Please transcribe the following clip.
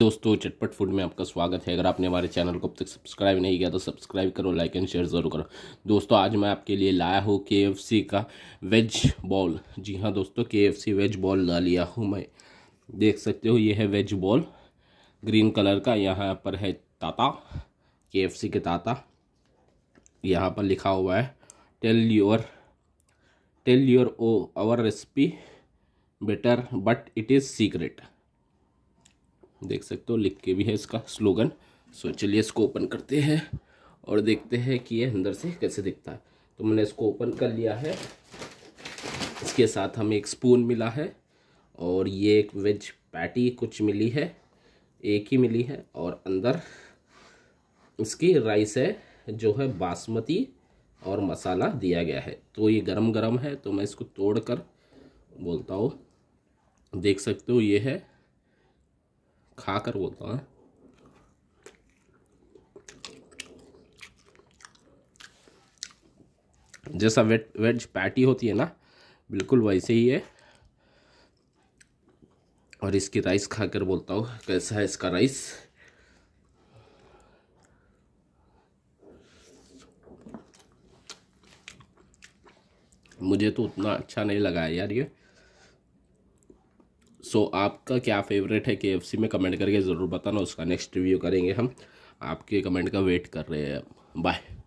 दोस्तों चटपट फूड में आपका स्वागत है अगर आपने हमारे चैनल को अब तक सब्सक्राइब नहीं किया तो सब्सक्राइब करो लाइक एंड शेयर ज़रूर करो दोस्तों आज मैं आपके लिए लाया हूँ के का वेज बॉल जी हाँ दोस्तों के वेज बॉल ला लिया हूँ मैं देख सकते हो ये है वेज बॉल ग्रीन कलर का यहाँ पर है ताता के के ताता यहाँ पर लिखा हुआ है tell your tell your oh our recipe better but it is secret देख सकते हो लिख के भी है इसका स्लोगन सो चलिए इसको ओपन करते हैं और देखते हैं कि ये अंदर से कैसे दिखता है तो मैंने इसको ओपन कर लिया है इसके साथ हमें एक स्पून मिला है और ये एक वेज पैटी कुछ मिली है एक ही मिली है और अंदर इसकी राइस है जो है बासमती और मसाला दिया गया है तो ये गरम गरम है तो मैं इसको तोड़ कर बोलता हूँ देख सकते हो ये है खाकर बोलता हूँ हाँ। जैसा वेट वेज पैटी होती है ना बिल्कुल वैसे ही है और इसकी राइस खाकर बोलता हूँ कैसा है इसका राइस मुझे तो उतना अच्छा नहीं लगा यार ये सो आपका क्या फेवरेट है के में कमेंट करके ज़रूर बताना उसका नेक्स्ट रिव्यू करेंगे हम आपके कमेंट का वेट कर रहे हैं बाय